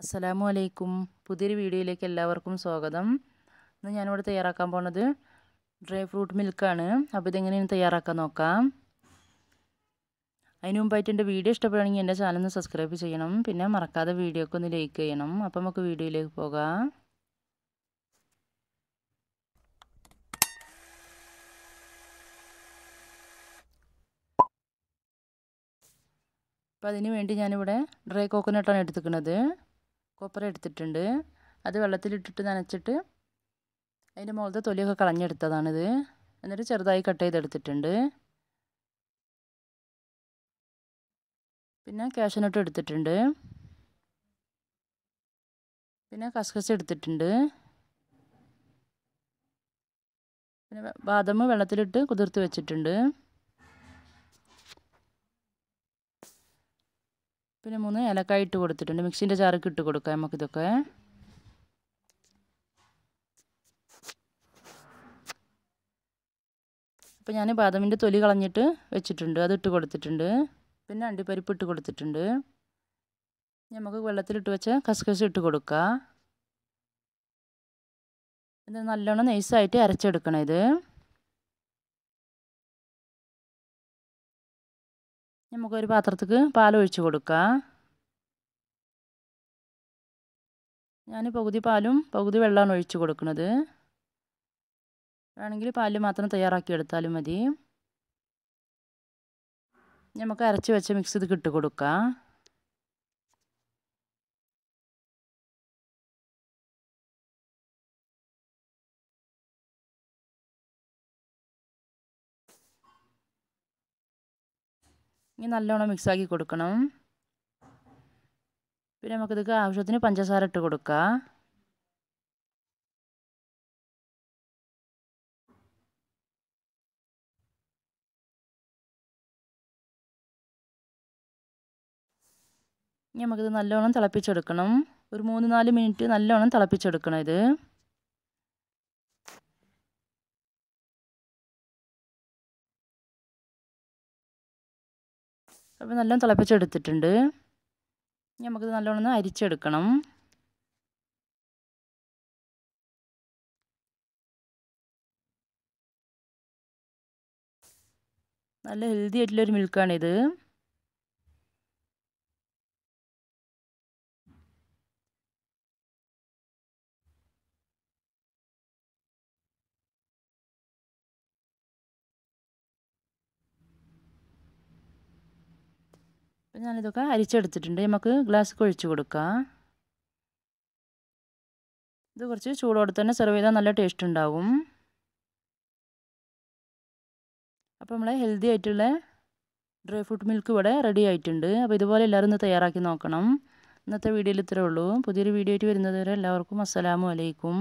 അസ്സലാമു അലൈക്കും പുതിയൊരു വീഡിയോയിലേക്ക് എല്ലാവർക്കും സ്വാഗതം ഇന്ന് ഞാനിവിടെ തയ്യാറാക്കാൻ പോണത് ഡ്രൈ ഫ്രൂട്ട് മിൽക്കാണ് അപ്പോൾ ഇതെങ്ങനെയാണ് തയ്യാറാക്കാൻ നോക്കാം അതിന് മുമ്പായിട്ട് എൻ്റെ വീഡിയോ ഇഷ്ടപ്പെടുകയാണെങ്കിൽ എൻ്റെ ചാനൽ ഒന്ന് സബ്സ്ക്രൈബ് ചെയ്യണം പിന്നെ മറക്കാതെ വീഡിയോക്ക് ഒന്ന് ലൈക്ക് ചെയ്യണം അപ്പോൾ നമുക്ക് വീഡിയോയിലേക്ക് പോകാം അപ്പോൾ അതിന് വേണ്ടി ഞാനിവിടെ ഡ്രൈ കോക്കനട്ടാണ് എടുത്തുക്കുന്നത് കൊപ്ര എടുത്തിട്ടുണ്ട് അത് വെള്ളത്തിലിട്ടിട്ട് നനച്ചിട്ട് അതിൻ്റെ മുകളിലത്തെ തൊലിയൊക്കെ കളഞ്ഞെടുത്തതാണിത് എന്നിട്ട് ചെറുതായി കട്ട് ചെയ്തെടുത്തിട്ടുണ്ട് പിന്നെ കാഷ്യനട്ട് എടുത്തിട്ടുണ്ട് പിന്നെ കസ്കസ് എടുത്തിട്ടുണ്ട് പിന്നെ ബാദം വെള്ളത്തിലിട്ട് കുതിർത്ത് വെച്ചിട്ടുണ്ട് പിന്നെ മൂന്ന് ഏലക്കായ ഇട്ട് കൊടുത്തിട്ടുണ്ട് മിക്സിൻ്റെ ചാറൊക്കെ ഇട്ട് കൊടുക്കാം നമുക്കിതൊക്കെ അപ്പം ഞാൻ ബാദമിൻ്റെ തൊലി കളഞ്ഞിട്ട് വെച്ചിട്ടുണ്ട് അതിട്ട് കൊടുത്തിട്ടുണ്ട് പിന്നെ അണ്ടിപ്പരിപ്പ് ഇട്ട് കൊടുത്തിട്ടുണ്ട് നമുക്ക് വെള്ളത്തിലിട്ട് വെച്ച കസ്കസ് ഇട്ട് കൊടുക്കുക എന്നിട്ട് നല്ലോണം നൈസായിട്ട് അരച്ചെടുക്കണം ഇത് നമുക്കൊരു പാത്രത്തേക്ക് പാലൊഴിച്ച് കൊടുക്കാം ഞാൻ പകുതി പാലും പകുതി വെള്ളമാണ് ഒഴിച്ച് കൊടുക്കുന്നത് വേണമെങ്കിൽ പാല് മാത്രം തയ്യാറാക്കി എടുത്താലും മതി നമുക്ക് അരച്ച് വെച്ച് മിക്സ് ചെയ്ത് കിട്ടുകൊടുക്കാം കൊടുക്കാം ഇനി നല്ലോണം മിക്സ് ആക്കി കൊടുക്കണം പിന്നെ നമുക്കിത് ആവശ്യത്തിന് പഞ്ചസാര ഇട്ട് കൊടുക്കാം ഇനി നമുക്കിത് നല്ലോണം തിളപ്പിച്ചെടുക്കണം ഒരു മൂന്ന് നാല് മിനിറ്റ് നല്ലോണം തിളപ്പിച്ചെടുക്കണം ഇത് അപ്പോൾ നല്ലോണം തിളപ്പിച്ചെടുത്തിട്ടുണ്ട് നമുക്കിത് നല്ലോണം ഒന്ന് അരിച്ചെടുക്കണം നല്ല ഹെൽത്തി ആയിട്ടുള്ളൊരു മിൽക്കാണിത് അപ്പം ഞാനിതൊക്കെ അരിച്ചെടുത്തിട്ടുണ്ട് നമുക്ക് ഗ്ലാസ് ഒഴിച്ചു കൊടുക്കാം ഇത് കുറച്ച് ചൂടോടെ തന്നെ സെർവ് ചെയ്താൽ നല്ല ടേസ്റ്റ് ഉണ്ടാവും അപ്പോൾ നമ്മളെ ഹെൽത്തി ആയിട്ടുള്ള ഡ്രൈ ഫ്രൂട്ട് മിൽക്ക് ഇവിടെ റെഡി ആയിട്ടുണ്ട് അപ്പോൾ ഇതുപോലെ എല്ലാവരും ഒന്ന് തയ്യാറാക്കി നോക്കണം ഇന്നത്തെ വീഡിയോയിൽ ഇത്രേ ഉള്ളൂ പുതിയൊരു വീഡിയോ ആയിട്ട് വരുന്നത് വരെ എല്ലാവർക്കും അസ്സലാമു അലൈക്കും